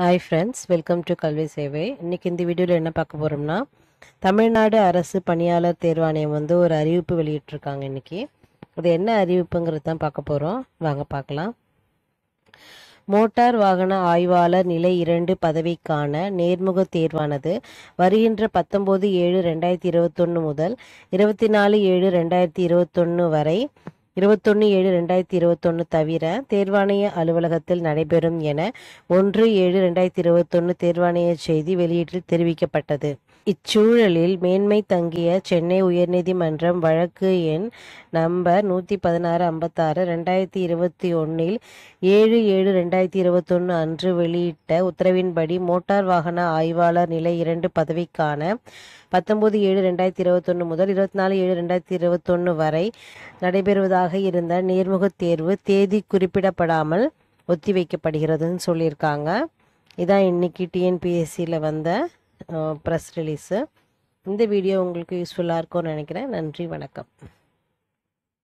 hi friends welcome to கல்வி சேவை இன்றைக்கி இந்த வீடியோவில் என்ன பார்க்க போகிறோம்னா தமிழ்நாடு அரசு பணியாளர் தேர்வாணையம் வந்து ஒரு அறிவிப்பு வெளியிட்டிருக்காங்க இன்றைக்கி அது என்ன அறிவிப்புங்கிறது தான் பார்க்க போகிறோம் வாங்க பார்க்கலாம் மோட்டார் வாகன ஆய்வாளர் நிலை இரண்டு பதவிக்கான நேர்முக தேர்வானது வருகின்ற பத்தொம்போது ஏழு ரெண்டாயிரத்தி இருபத்தொன்று முதல் இருபத்தி நாலு ஏழு ரெண்டாயிரத்தி இருபத்தொன்று வரை இருபத்தொன்று ஏழு ரெண்டாயிரத்தி இருபத்தொன்று தவிர தேர்வாணைய அலுவலகத்தில் நடைபெறும் என ஒன்று ஏழு ரெண்டாயிரத்தி இருபத்தொன்று தேர்வாணைய செய்தி வெளியீட்டில் தெரிவிக்கப்பட்டது இச்சூழலில் மேன்மை தங்கிய சென்னை உயர்நீதிமன்றம் வழக்கு எண் நம்பர் நூற்றி பதினாறு ஐம்பத்தாறு ரெண்டாயிரத்தி இருபத்தி ஒன்றில் ஏழு ஏழு ரெண்டாயிரத்தி இருபத்தொன்று அன்று வெளியிட்ட உத்தரவின்படி மோட்டார் வாகன ஆய்வாளர் நிலை இரண்டு பதவிக்கான பத்தொன்பது ஏழு ரெண்டாயிரத்தி இருபத்தொன்னு முதல் இருபத்தி நாலு ஏழு ரெண்டாயிரத்தி இருபத்தொன்னு வரை நடைபெறுவதாக தேர்வாக இருந்த நேர்முகத் தேர்வு தேதி குறிப்பிடப்படாமல் ஒத்திவைக்கப்படுகிறதுன்னு சொல்லியிருக்காங்க இதான் இன்றைக்கி டிஎன்பிஎஸ்சியில் வந்த ப்ரெஸ் ரிலீஸு இந்த வீடியோ உங்களுக்கு யூஸ்ஃபுல்லாக இருக்கும்னு நினைக்கிறேன் நன்றி வணக்கம்